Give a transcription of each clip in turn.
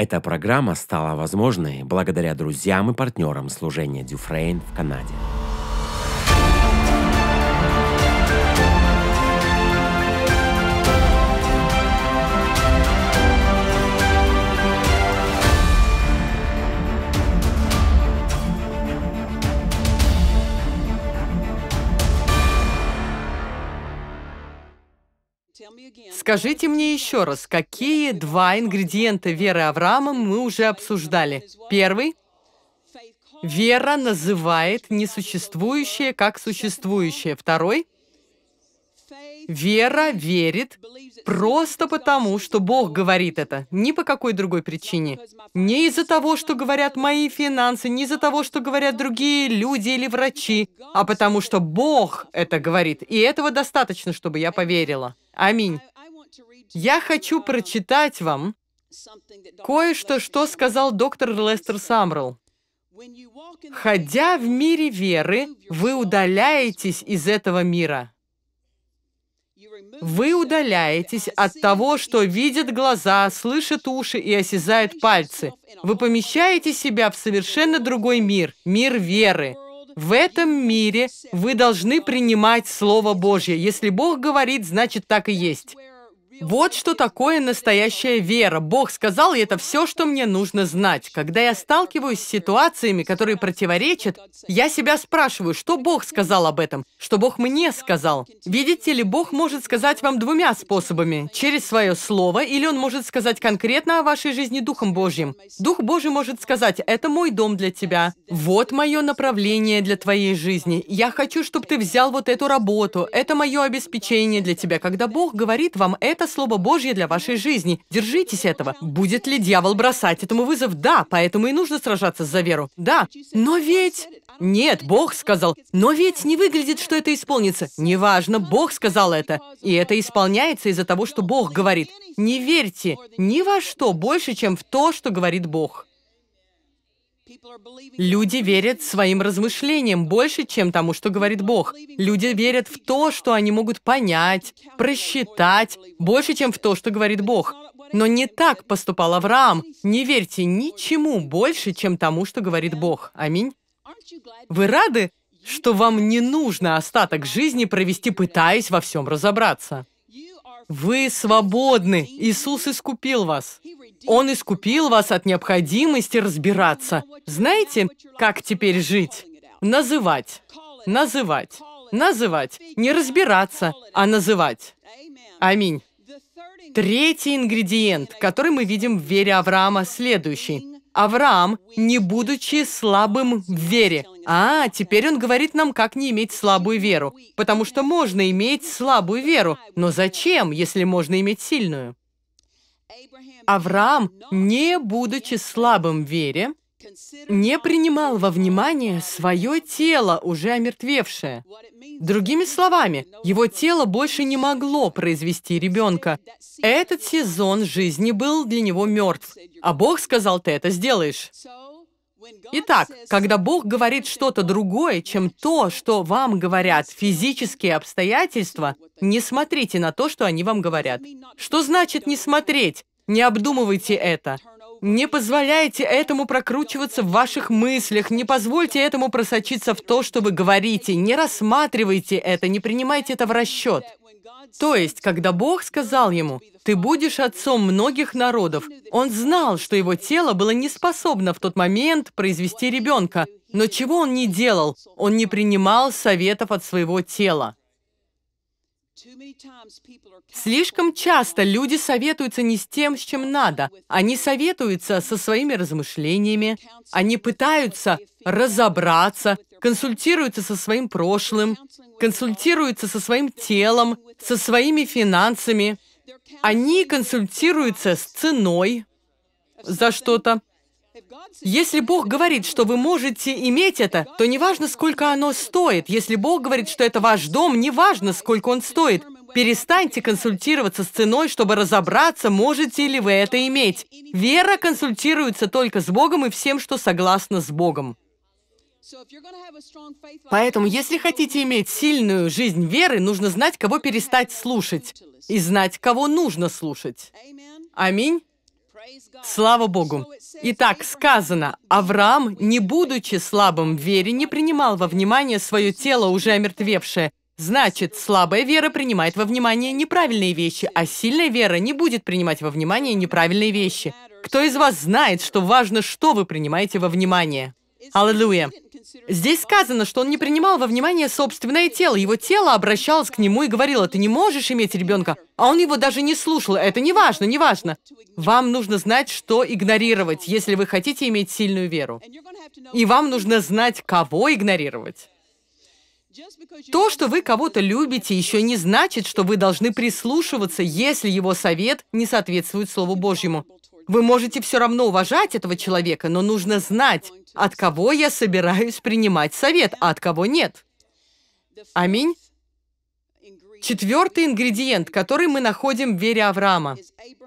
Эта программа стала возможной благодаря друзьям и партнерам служения Дюфрейн в Канаде. Скажите мне еще раз, какие два ингредиента веры Авраама мы уже обсуждали? Первый – вера называет несуществующее как существующее. Второй – вера верит просто потому, что Бог говорит это, ни по какой другой причине. Не из-за того, что говорят мои финансы, не из-за того, что говорят другие люди или врачи, а потому что Бог это говорит, и этого достаточно, чтобы я поверила. Аминь. Я хочу прочитать вам кое-что, что сказал доктор Лестер Самрелл. «Ходя в мире веры, вы удаляетесь из этого мира». Вы удаляетесь от того, что видят глаза, слышат уши и осязают пальцы. Вы помещаете себя в совершенно другой мир, мир веры. В этом мире вы должны принимать Слово Божье. Если Бог говорит, значит так и есть. Вот что такое настоящая вера. Бог сказал, и это все, что мне нужно знать. Когда я сталкиваюсь с ситуациями, которые противоречат, я себя спрашиваю, что Бог сказал об этом, что Бог мне сказал. Видите ли, Бог может сказать вам двумя способами. Через свое слово, или Он может сказать конкретно о вашей жизни Духом Божьим. Дух Божий может сказать, это мой дом для тебя, вот мое направление для твоей жизни. Я хочу, чтобы ты взял вот эту работу, это мое обеспечение для тебя. Когда Бог говорит вам это Слово Божье для вашей жизни. Держитесь этого. Будет ли дьявол бросать этому вызов? Да, поэтому и нужно сражаться за веру. Да, но ведь... Нет, Бог сказал. Но ведь не выглядит, что это исполнится. Неважно, Бог сказал это. И это исполняется из-за того, что Бог говорит. Не верьте ни во что больше, чем в то, что говорит Бог. Люди верят своим размышлениям больше, чем тому, что говорит Бог. Люди верят в то, что они могут понять, просчитать, больше, чем в то, что говорит Бог. Но не так поступал Авраам. Не верьте ничему больше, чем тому, что говорит Бог. Аминь. Вы рады, что вам не нужно остаток жизни провести, пытаясь во всем разобраться? Вы свободны. Иисус искупил вас. Он искупил вас от необходимости разбираться. Знаете, как теперь жить? Называть, называть, называть. Не разбираться, а называть. Аминь. Третий ингредиент, который мы видим в вере Авраама, следующий. Авраам, не будучи слабым в вере. А, теперь он говорит нам, как не иметь слабую веру. Потому что можно иметь слабую веру. Но зачем, если можно иметь сильную? Авраам, не будучи слабым в вере, не принимал во внимание свое тело, уже омертвевшее. Другими словами, его тело больше не могло произвести ребенка. Этот сезон жизни был для него мертв, а Бог сказал, ты это сделаешь. Итак, когда Бог говорит что-то другое, чем то, что вам говорят физические обстоятельства, не смотрите на то, что они вам говорят. Что значит не смотреть? Не обдумывайте это. Не позволяйте этому прокручиваться в ваших мыслях, не позвольте этому просочиться в то, что вы говорите, не рассматривайте это, не принимайте это в расчет. То есть, когда Бог сказал ему, «Ты будешь отцом многих народов», он знал, что его тело было не способно в тот момент произвести ребенка, но чего он не делал? Он не принимал советов от своего тела. Слишком часто люди советуются не с тем, с чем надо. Они советуются со своими размышлениями, они пытаются разобраться, консультируются со своим прошлым консультируются со своим телом, со своими финансами. Они консультируются с ценой за что-то. Если Бог говорит, что вы можете иметь это, то неважно, сколько оно стоит. Если Бог говорит, что это ваш дом, неважно, сколько он стоит. Перестаньте консультироваться с ценой, чтобы разобраться, можете ли вы это иметь. Вера консультируется только с Богом и всем, что согласно с Богом. Поэтому, если хотите иметь сильную жизнь веры, нужно знать, кого перестать слушать, и знать, кого нужно слушать. Аминь. Слава Богу! Итак, сказано, Авраам, не будучи слабым в вере, не принимал во внимание свое тело, уже омертвевшее. Значит, слабая вера принимает во внимание неправильные вещи, а сильная вера не будет принимать во внимание неправильные вещи. Кто из вас знает, что важно, что вы принимаете во внимание? Аллилуйя! Здесь сказано, что он не принимал во внимание собственное тело. Его тело обращалось к нему и говорило, ты не можешь иметь ребенка. А он его даже не слушал. Это не важно, не важно. Вам нужно знать, что игнорировать, если вы хотите иметь сильную веру. И вам нужно знать, кого игнорировать. То, что вы кого-то любите, еще не значит, что вы должны прислушиваться, если его совет не соответствует Слову Божьему. Вы можете все равно уважать этого человека, но нужно знать, от кого я собираюсь принимать совет, а от кого нет. Аминь. Четвертый ингредиент, который мы находим в вере Авраама.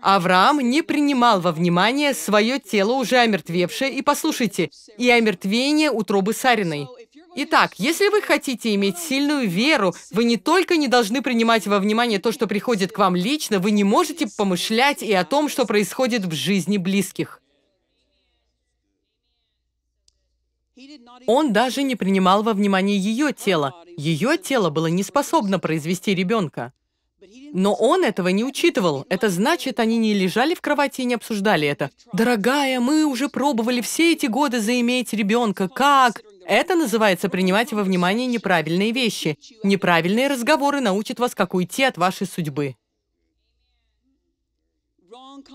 Авраам не принимал во внимание свое тело, уже омертвевшее, и послушайте, и омертвение утробы Сариной. Итак, если вы хотите иметь сильную веру, вы не только не должны принимать во внимание то, что приходит к вам лично, вы не можете помышлять и о том, что происходит в жизни близких. Он даже не принимал во внимание ее тело. Ее тело было не способно произвести ребенка. Но он этого не учитывал. Это значит, они не лежали в кровати и не обсуждали это. «Дорогая, мы уже пробовали все эти годы заиметь ребенка. Как? Это называется принимать во внимание неправильные вещи. Неправильные разговоры научат вас, как уйти от вашей судьбы.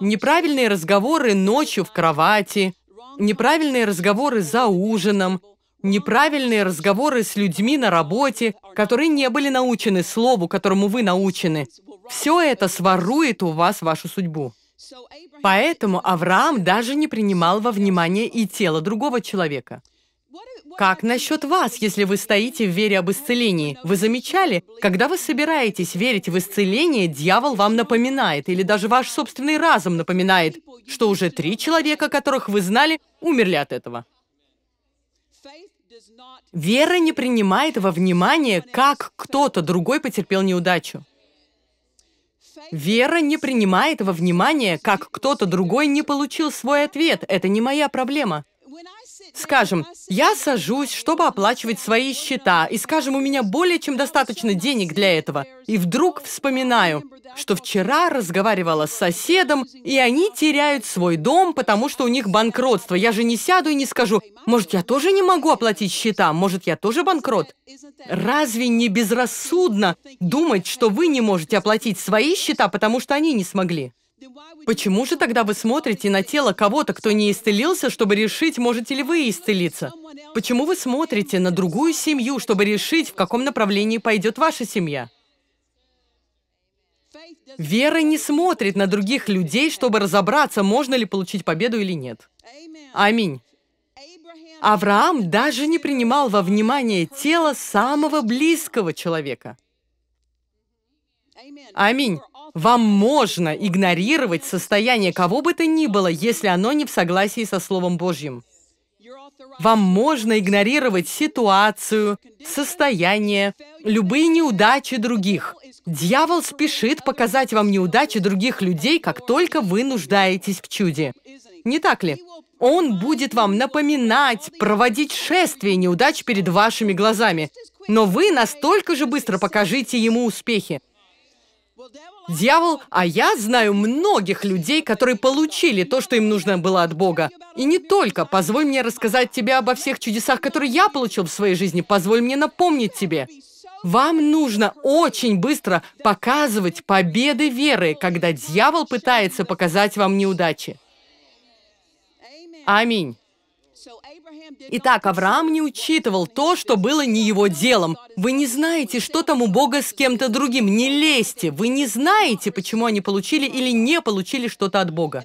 Неправильные разговоры ночью в кровати, неправильные разговоры за ужином, неправильные разговоры с людьми на работе, которые не были научены слову, которому вы научены. Все это сворует у вас вашу судьбу. Поэтому Авраам даже не принимал во внимание и тело другого человека. Как насчет вас, если вы стоите в вере об исцелении? Вы замечали, когда вы собираетесь верить в исцеление, дьявол вам напоминает, или даже ваш собственный разум напоминает, что уже три человека, которых вы знали, умерли от этого. Вера не принимает во внимание, как кто-то другой потерпел неудачу. Вера не принимает во внимание, как кто-то другой не получил свой ответ. Это не моя проблема. Скажем, я сажусь, чтобы оплачивать свои счета, и, скажем, у меня более чем достаточно денег для этого. И вдруг вспоминаю, что вчера разговаривала с соседом, и они теряют свой дом, потому что у них банкротство. Я же не сяду и не скажу, может, я тоже не могу оплатить счета, может, я тоже банкрот. Разве не безрассудно думать, что вы не можете оплатить свои счета, потому что они не смогли? Почему же тогда вы смотрите на тело кого-то, кто не исцелился, чтобы решить, можете ли вы исцелиться? Почему вы смотрите на другую семью, чтобы решить, в каком направлении пойдет ваша семья? Вера не смотрит на других людей, чтобы разобраться, можно ли получить победу или нет. Аминь. Авраам даже не принимал во внимание тело самого близкого человека. Аминь. Вам можно игнорировать состояние кого бы то ни было, если оно не в согласии со Словом Божьим. Вам можно игнорировать ситуацию, состояние, любые неудачи других. Дьявол спешит показать вам неудачи других людей, как только вы нуждаетесь в чуде. Не так ли? Он будет вам напоминать, проводить шествие неудач перед вашими глазами. Но вы настолько же быстро покажите ему успехи. Дьявол, а я знаю многих людей, которые получили то, что им нужно было от Бога. И не только. Позволь мне рассказать тебе обо всех чудесах, которые я получил в своей жизни. Позволь мне напомнить тебе. Вам нужно очень быстро показывать победы веры, когда дьявол пытается показать вам неудачи. Аминь. Итак, Авраам не учитывал то, что было не его делом. Вы не знаете, что там у Бога с кем-то другим. Не лезьте. Вы не знаете, почему они получили или не получили что-то от Бога.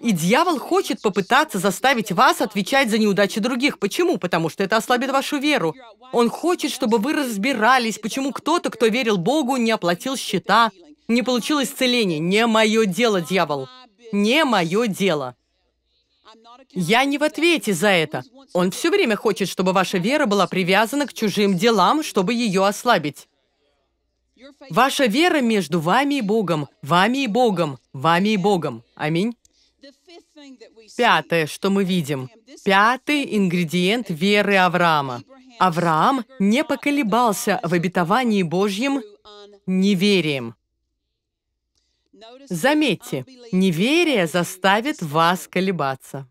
И дьявол хочет попытаться заставить вас отвечать за неудачи других. Почему? Потому что это ослабит вашу веру. Он хочет, чтобы вы разбирались, почему кто-то, кто верил Богу, не оплатил счета, не получил исцеления. Не мое дело, дьявол. Не мое дело. Я не в ответе за это. Он все время хочет, чтобы ваша вера была привязана к чужим делам, чтобы ее ослабить. Ваша вера между вами и Богом, вами и Богом, вами и Богом. Аминь. Пятое, что мы видим. Пятый ингредиент веры Авраама. Авраам не поколебался в обетовании Божьем неверием. Заметьте, неверие заставит вас колебаться.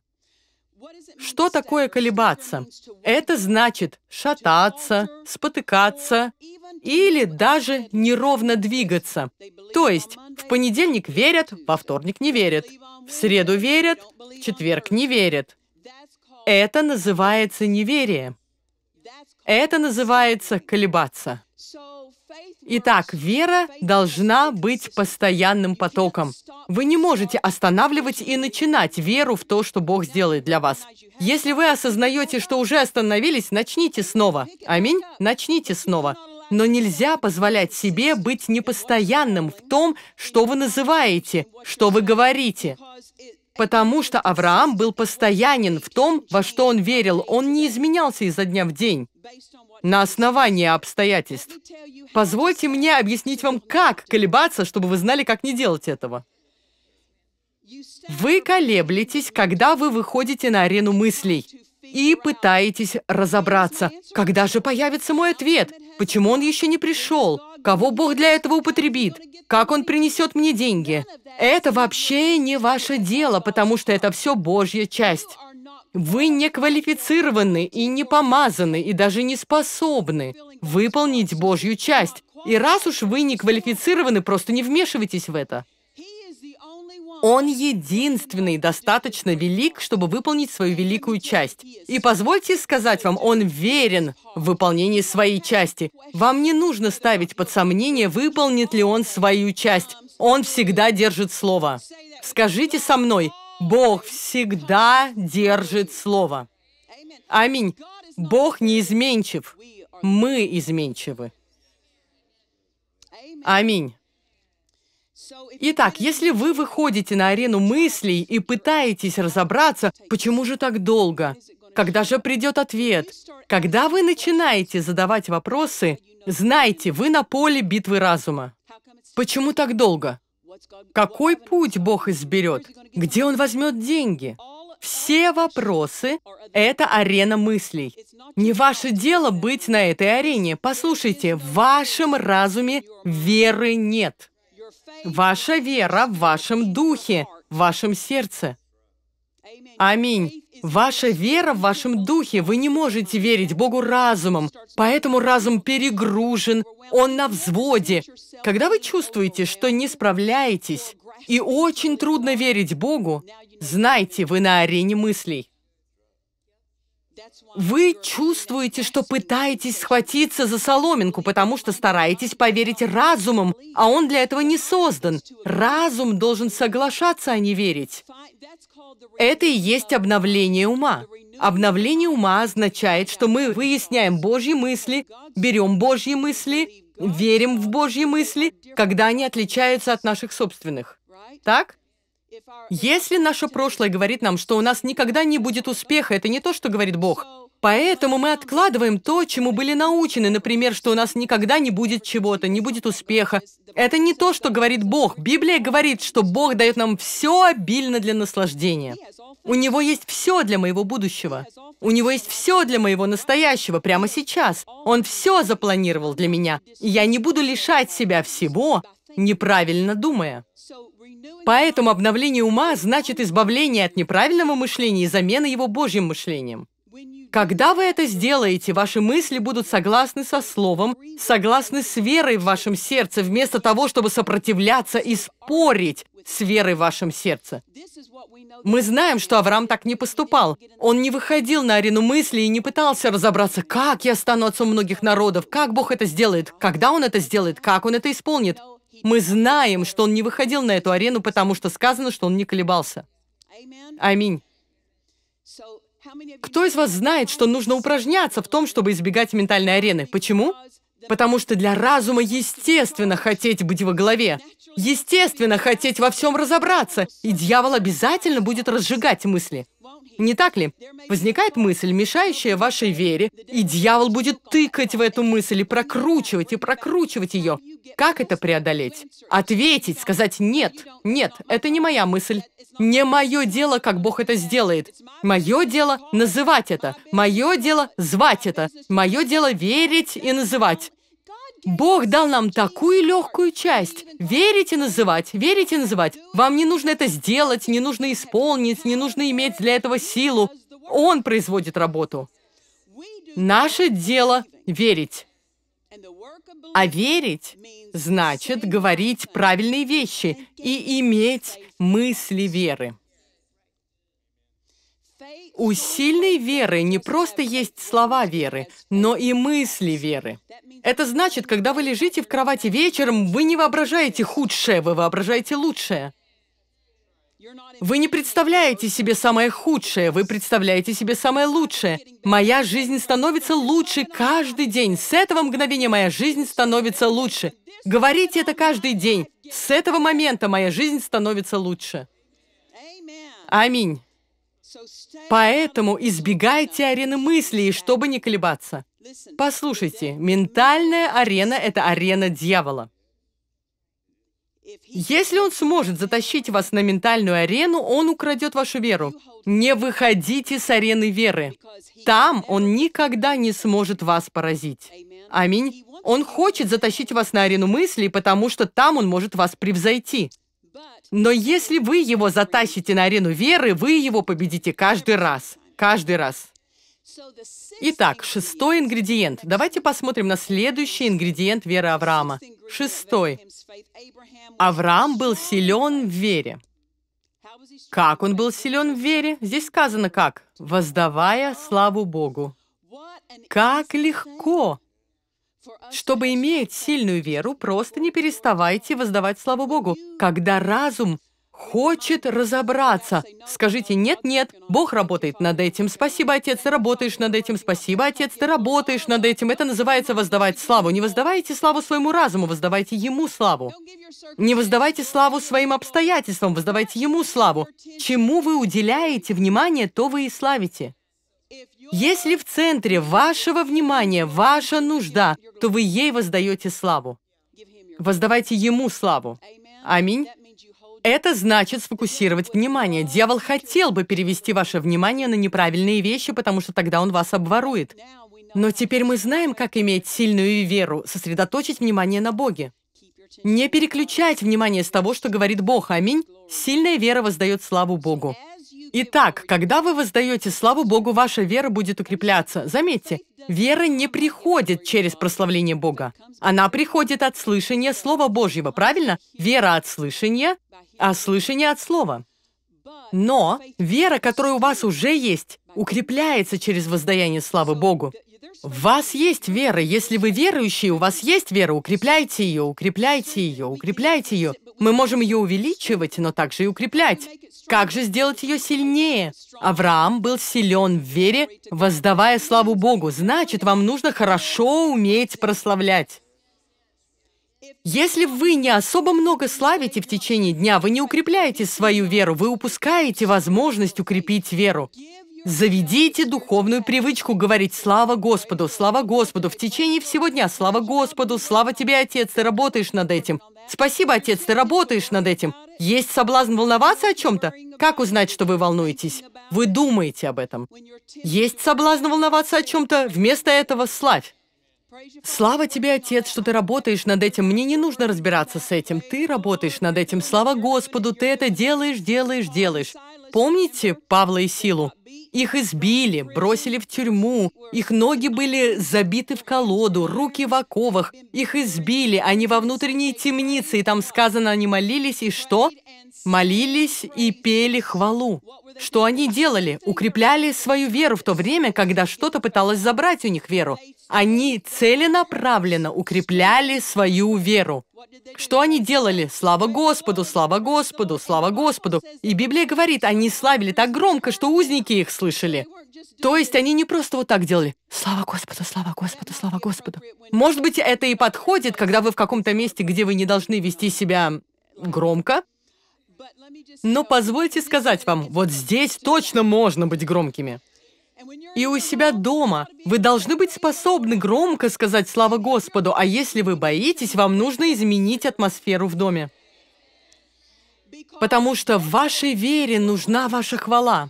Что такое колебаться? Это значит шататься, спотыкаться или даже неровно двигаться. То есть в понедельник верят, во вторник не верят, в среду верят, в четверг не верят. Это называется неверие. Это называется колебаться. Итак, вера должна быть постоянным потоком. Вы не можете останавливать и начинать веру в то, что Бог сделает для вас. Если вы осознаете, что уже остановились, начните снова. Аминь? Начните снова. Но нельзя позволять себе быть непостоянным в том, что вы называете, что вы говорите. Потому что Авраам был постоянен в том, во что он верил. Он не изменялся изо дня в день на основании обстоятельств. Позвольте мне объяснить вам, как колебаться, чтобы вы знали, как не делать этого. Вы колеблетесь, когда вы выходите на арену мыслей и пытаетесь разобраться, когда же появится мой ответ, почему он еще не пришел, кого Бог для этого употребит, как он принесет мне деньги. Это вообще не ваше дело, потому что это все Божья часть. Вы не квалифицированы и не помазаны, и даже не способны выполнить Божью часть. И раз уж вы не квалифицированы, просто не вмешивайтесь в это. Он единственный достаточно велик, чтобы выполнить свою великую часть. И позвольте сказать вам, он верен в выполнении своей части. Вам не нужно ставить под сомнение, выполнит ли он свою часть. Он всегда держит слово. Скажите со мной, Бог всегда держит слово. Аминь. Бог неизменчив. Мы изменчивы. Аминь. Итак, если вы выходите на арену мыслей и пытаетесь разобраться, почему же так долго, когда же придет ответ, когда вы начинаете задавать вопросы, знайте, вы на поле битвы разума. Почему так долго? Какой путь Бог изберет? Где Он возьмет деньги? Все вопросы – это арена мыслей. Не ваше дело быть на этой арене. Послушайте, в вашем разуме веры нет. Ваша вера в вашем духе, в вашем сердце. Аминь. Ваша вера в вашем духе. Вы не можете верить Богу разумом, поэтому разум перегружен, он на взводе. Когда вы чувствуете, что не справляетесь, и очень трудно верить Богу, знайте, вы на арене мыслей. Вы чувствуете, что пытаетесь схватиться за соломинку, потому что стараетесь поверить разумом, а он для этого не создан. Разум должен соглашаться, а не верить. Это и есть обновление ума. Обновление ума означает, что мы выясняем Божьи мысли, берем Божьи мысли, верим в Божьи мысли, когда они отличаются от наших собственных. Так? Если наше прошлое говорит нам, что у нас никогда не будет успеха, это не то, что говорит Бог. Поэтому мы откладываем то, чему были научены, например, что у нас никогда не будет чего-то, не будет успеха. Это не то, что говорит Бог. Библия говорит, что Бог дает нам все обильно для наслаждения. У Него есть все для моего будущего. У Него есть все для моего настоящего прямо сейчас. Он все запланировал для меня. И я не буду лишать себя всего, неправильно думая. Поэтому обновление ума значит избавление от неправильного мышления и замена его Божьим мышлением. Когда вы это сделаете, ваши мысли будут согласны со Словом, согласны с верой в вашем сердце, вместо того, чтобы сопротивляться и спорить с верой в вашем сердце. Мы знаем, что Авраам так не поступал. Он не выходил на арену мысли и не пытался разобраться, как я стану отцом многих народов, как Бог это сделает, когда Он это сделает, как Он это исполнит. Мы знаем, что он не выходил на эту арену, потому что сказано, что он не колебался. Аминь. Кто из вас знает, что нужно упражняться в том, чтобы избегать ментальной арены? Почему? Потому что для разума естественно хотеть быть во главе. Естественно хотеть во всем разобраться. И дьявол обязательно будет разжигать мысли. Не так ли? Возникает мысль, мешающая вашей вере, и дьявол будет тыкать в эту мысль и прокручивать, и прокручивать ее. Как это преодолеть? Ответить, сказать «нет, нет, это не моя мысль, не мое дело, как Бог это сделает. Мое дело — называть это, мое дело — звать это, мое дело — верить и называть. Бог дал нам такую легкую часть. Верите называть, верите называть. Вам не нужно это сделать, не нужно исполнить, не нужно иметь для этого силу. Он производит работу. Наше дело — верить. А верить значит говорить правильные вещи и иметь мысли веры. У сильной веры не просто есть слова веры, но и мысли веры. Это значит, когда вы лежите в кровати вечером, вы не воображаете худшее, вы воображаете лучшее. Вы не представляете себе самое худшее, вы представляете себе самое лучшее. Моя жизнь становится лучше каждый день. С этого мгновения моя жизнь становится лучше. Говорите это каждый день. С этого момента моя жизнь становится лучше. Аминь. Поэтому избегайте арены мыслей, чтобы не колебаться. Послушайте, ментальная арена — это арена дьявола. Если он сможет затащить вас на ментальную арену, он украдет вашу веру. Не выходите с арены веры. Там он никогда не сможет вас поразить. Аминь. Он хочет затащить вас на арену мыслей, потому что там он может вас превзойти. Но если вы его затащите на арену веры, вы его победите каждый раз. Каждый раз. Итак, шестой ингредиент. Давайте посмотрим на следующий ингредиент веры Авраама. Шестой. Авраам был силен в вере. Как он был силен в вере? Здесь сказано как? Воздавая славу Богу. Как легко чтобы иметь сильную веру, просто не переставайте воздавать славу Богу. Когда разум хочет разобраться. Скажите, нет, нет, Бог работает над этим. Спасибо, Отец, ты работаешь над этим. Спасибо, Отец, ты работаешь над этим. Это называется воздавать славу. Не воздавайте славу своему разуму, воздавайте Ему славу. Не воздавайте славу своим обстоятельствам, воздавайте Ему славу. Чему вы уделяете внимание, то вы и славите. Если в центре вашего внимания ваша нужда, то вы ей воздаете славу. Воздавайте Ему славу. Аминь. Это значит сфокусировать внимание. Дьявол хотел бы перевести ваше внимание на неправильные вещи, потому что тогда он вас обворует. Но теперь мы знаем, как иметь сильную веру, сосредоточить внимание на Боге. Не переключать внимание с того, что говорит Бог. Аминь. Сильная вера воздает славу Богу. Итак, когда вы воздаете славу Богу, ваша вера будет укрепляться. Заметьте, вера не приходит через прославление Бога. Она приходит от слышания Слова Божьего, правильно? Вера от слышания, а слышание от Слова. Но вера, которая у вас уже есть, укрепляется через воздаяние славы Богу. В вас есть вера. Если вы верующие, у вас есть вера, укрепляйте ее, укрепляйте ее, укрепляйте ее. Мы можем ее увеличивать, но также и укреплять. Как же сделать ее сильнее? Авраам был силен в вере, воздавая славу Богу. Значит, вам нужно хорошо уметь прославлять. Если вы не особо много славите в течение дня, вы не укрепляете свою веру, вы упускаете возможность укрепить веру. Заведите духовную привычку говорить «Слава Господу! Слава Господу!» в течение всего дня «Слава Господу! Слава тебе, Отец! Ты работаешь над этим!» «Спасибо, Отец! Ты работаешь над этим!» Есть соблазн волноваться о чем-то? Как узнать, что вы волнуетесь? Вы думаете об этом. Есть соблазн волноваться о чем-то? Вместо этого славь. Слава тебе, Отец, что ты работаешь над этим. Мне не нужно разбираться с этим. Ты работаешь над этим. Слава Господу, ты это делаешь, делаешь, делаешь. Помните Павла и Силу? Их избили, бросили в тюрьму, их ноги были забиты в колоду, руки в оковах, их избили, они во внутренней темнице, и там сказано, они молились, и что? Молились и пели хвалу. Что они делали? Укрепляли свою веру в то время, когда что-то пыталось забрать у них веру. Они целенаправленно укрепляли свою веру. Что они делали? Слава Господу, слава Господу, слава Господу. И Библия говорит, они славили так громко, что узники их слышали. То есть они не просто вот так делали. Слава Господу, слава Господу, слава Господу. Может быть, это и подходит, когда вы в каком-то месте, где вы не должны вести себя громко. Но позвольте сказать вам, вот здесь точно можно быть громкими и у себя дома. Вы должны быть способны громко сказать «Слава Господу», а если вы боитесь, вам нужно изменить атмосферу в доме. Потому что в вашей вере нужна ваша хвала.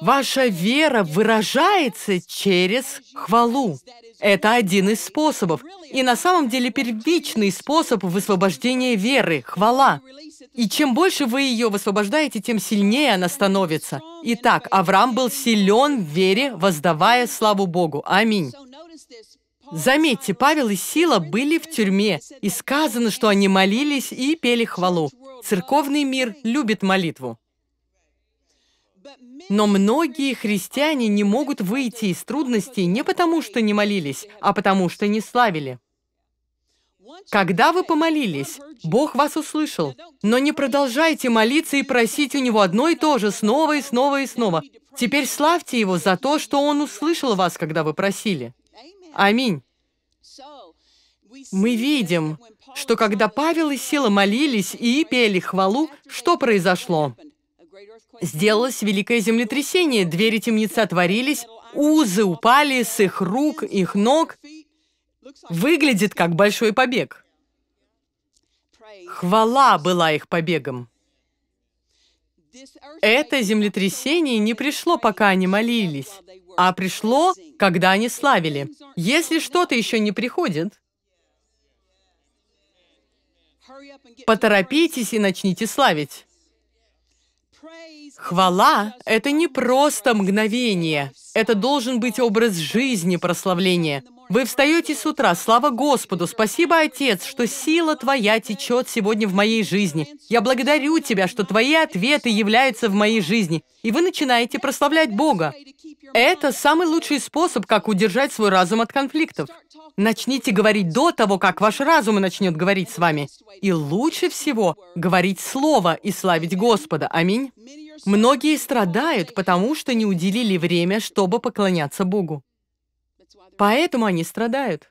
Ваша вера выражается через хвалу. Это один из способов. И на самом деле первичный способ высвобождения веры – хвала. И чем больше вы ее высвобождаете, тем сильнее она становится. Итак, Авраам был силен в вере, воздавая славу Богу. Аминь. Заметьте, Павел и Сила были в тюрьме, и сказано, что они молились и пели хвалу. Церковный мир любит молитву. Но многие христиане не могут выйти из трудностей не потому, что не молились, а потому, что не славили. Когда вы помолились, Бог вас услышал. Но не продолжайте молиться и просить у Него одно и то же снова и снова и снова. Теперь славьте Его за то, что Он услышал вас, когда вы просили. Аминь. Мы видим, что когда Павел и Сила молились и пели хвалу, что произошло? Сделалось великое землетрясение, двери темницы отворились, узы упали с их рук, их ног, Выглядит как большой побег. Хвала была их побегом. Это землетрясение не пришло, пока они молились, а пришло, когда они славили. Если что-то еще не приходит, поторопитесь и начните славить. Хвала — это не просто мгновение, это должен быть образ жизни прославления. Вы встаете с утра, слава Господу, спасибо, Отец, что сила Твоя течет сегодня в моей жизни. Я благодарю Тебя, что Твои ответы являются в моей жизни. И вы начинаете прославлять Бога. Это самый лучший способ, как удержать свой разум от конфликтов. Начните говорить до того, как ваш разум начнет говорить с вами. И лучше всего говорить Слово и славить Господа. Аминь. Многие страдают, потому что не уделили время, чтобы поклоняться Богу. Поэтому они страдают.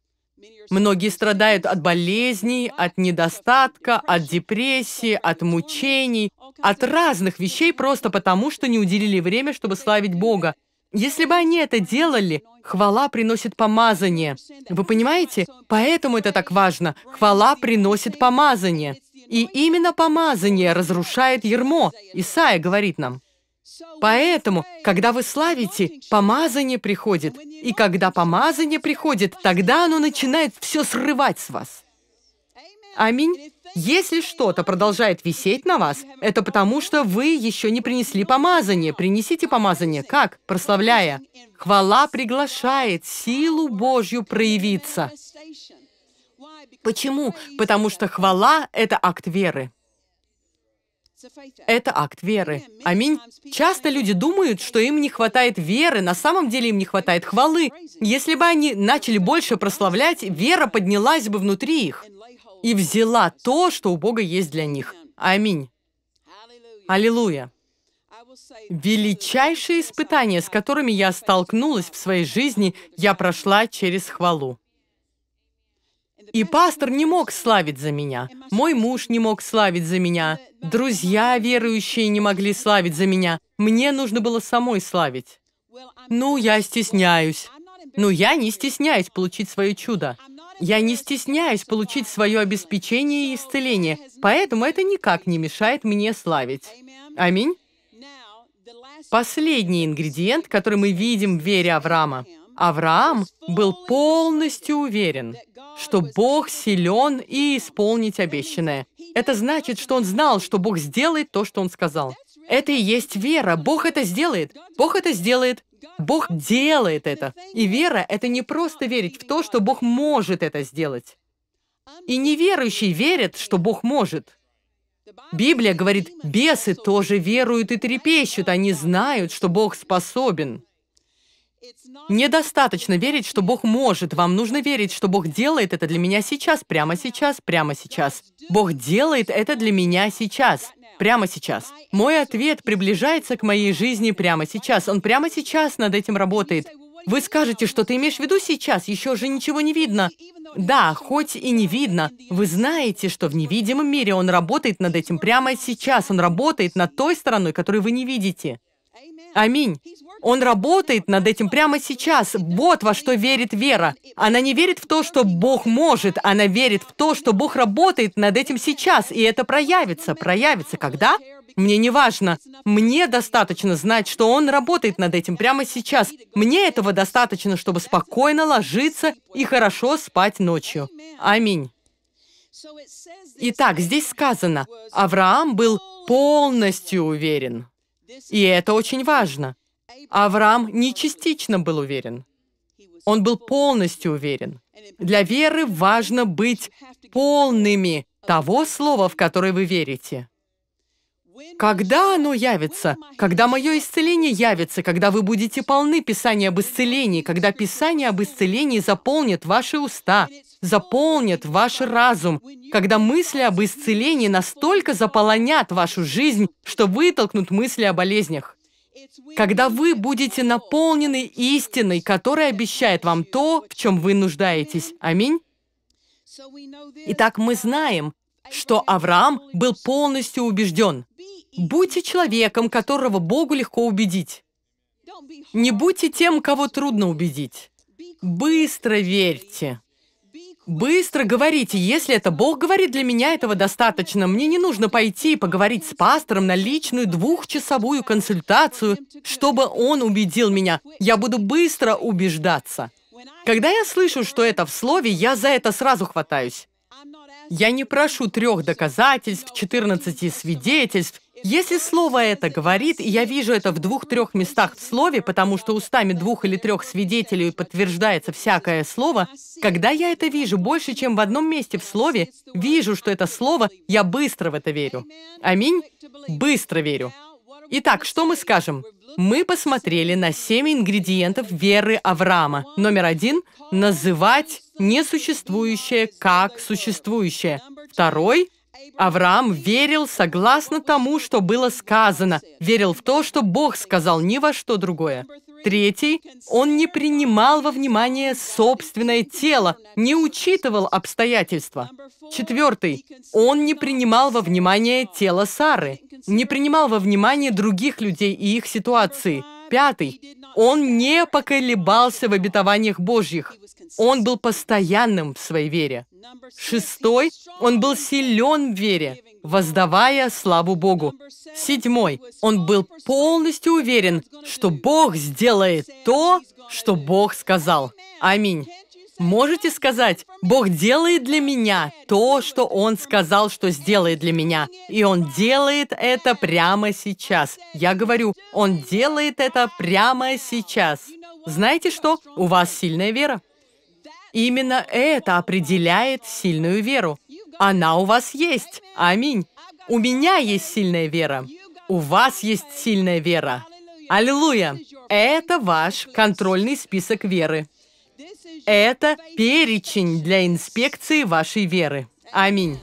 Многие страдают от болезней, от недостатка, от депрессии, от мучений, от разных вещей просто потому, что не уделили время, чтобы славить Бога. Если бы они это делали, хвала приносит помазание. Вы понимаете? Поэтому это так важно. Хвала приносит помазание. И именно помазание разрушает ермо. Исаия говорит нам. Поэтому, когда вы славите, помазание приходит. И когда помазание приходит, тогда оно начинает все срывать с вас. Аминь. Если что-то продолжает висеть на вас, это потому, что вы еще не принесли помазание. Принесите помазание. Как? Прославляя. Хвала приглашает силу Божью проявиться. Почему? Потому что хвала – это акт веры. Это акт веры. Аминь. Часто люди думают, что им не хватает веры, на самом деле им не хватает хвалы. Если бы они начали больше прославлять, вера поднялась бы внутри их и взяла то, что у Бога есть для них. Аминь. Аллилуйя. Величайшие испытания, с которыми я столкнулась в своей жизни, я прошла через хвалу. И пастор не мог славить за меня. Мой муж не мог славить за меня. Друзья верующие не могли славить за меня. Мне нужно было самой славить. Ну, я стесняюсь. Ну, я не стесняюсь получить свое чудо. Я не стесняюсь получить свое обеспечение и исцеление, поэтому это никак не мешает мне славить. Аминь. Последний ингредиент, который мы видим в вере Авраама – Авраам был полностью уверен, что Бог силен и исполнить обещанное. Это значит, что он знал, что Бог сделает то, что он сказал. Это и есть вера. Бог это сделает. Бог это сделает. Бог делает это. И вера — это не просто верить в то, что Бог может это сделать. И неверующий верит, что Бог может. Библия говорит, бесы тоже веруют и трепещут, они знают, что Бог способен. Недостаточно верить, что Бог может. Вам нужно верить, что Бог делает это для меня сейчас, прямо сейчас, прямо сейчас. Бог делает это для меня сейчас, прямо сейчас. Мой ответ приближается к моей жизни прямо сейчас. Он прямо сейчас над этим работает. Вы скажете, что ты имеешь в виду сейчас, еще же ничего не видно. Да, хоть и не видно, вы знаете, что в невидимом мире он работает над этим прямо сейчас, он работает над той стороной, которую вы не видите. Аминь. Он работает над этим прямо сейчас. Вот во что верит вера. Она не верит в то, что Бог может. Она верит в то, что Бог работает над этим сейчас. И это проявится. Проявится когда? Мне не важно. Мне достаточно знать, что Он работает над этим прямо сейчас. Мне этого достаточно, чтобы спокойно ложиться и хорошо спать ночью. Аминь. Итак, здесь сказано, Авраам был полностью уверен. И это очень важно. Авраам не частично был уверен. Он был полностью уверен. Для веры важно быть полными того слова, в которое вы верите. Когда оно явится? Когда мое исцеление явится? Когда вы будете полны Писания об исцелении? Когда Писание об исцелении заполнит ваши уста, заполнит ваш разум? Когда мысли об исцелении настолько заполонят вашу жизнь, что вытолкнут мысли о болезнях? Когда вы будете наполнены истиной, которая обещает вам то, в чем вы нуждаетесь. Аминь? Итак, мы знаем, что Авраам был полностью убежден. Будьте человеком, которого Богу легко убедить. Не будьте тем, кого трудно убедить. Быстро верьте. Быстро говорите, если это Бог говорит, для меня этого достаточно. Мне не нужно пойти и поговорить с пастором на личную двухчасовую консультацию, чтобы он убедил меня. Я буду быстро убеждаться. Когда я слышу, что это в слове, я за это сразу хватаюсь. Я не прошу трех доказательств, 14 свидетельств. Если слово это говорит, и я вижу это в двух-трех местах в слове, потому что устами двух или трех свидетелей подтверждается всякое слово, когда я это вижу больше, чем в одном месте в слове, вижу, что это слово, я быстро в это верю. Аминь? Быстро верю. Итак, что мы скажем? Мы посмотрели на семь ингредиентов веры Авраама. Номер один — называть несуществующее как существующее. Второй Авраам верил согласно тому, что было сказано, верил в то, что Бог сказал, ни во что другое. Третий, он не принимал во внимание собственное тело, не учитывал обстоятельства. Четвертый, он не принимал во внимание тело Сары, не принимал во внимание других людей и их ситуации. Пятый, он не поколебался в обетованиях Божьих. Он был постоянным в своей вере. Шестой, он был силен в вере, воздавая славу Богу. Седьмой, он был полностью уверен, что Бог сделает то, что Бог сказал. Аминь можете сказать, Бог делает для меня то, что Он сказал, что сделает для меня. И Он делает это прямо сейчас. Я говорю, Он делает это прямо сейчас. Знаете что? У вас сильная вера. Именно это определяет сильную веру. Она у вас есть. Аминь. У меня есть сильная вера. У вас есть сильная вера. Аллилуйя! Это ваш контрольный список веры. Это перечень для инспекции вашей веры. Аминь.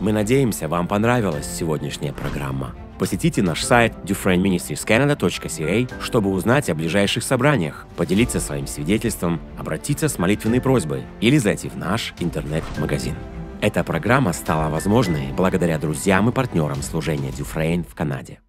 Мы надеемся, вам понравилась сегодняшняя программа. Посетите наш сайт dufresneministriescanada.ca, чтобы узнать о ближайших собраниях, поделиться своим свидетельством, обратиться с молитвенной просьбой или зайти в наш интернет-магазин. Эта программа стала возможной благодаря друзьям и партнерам служения Дюфрейн в Канаде.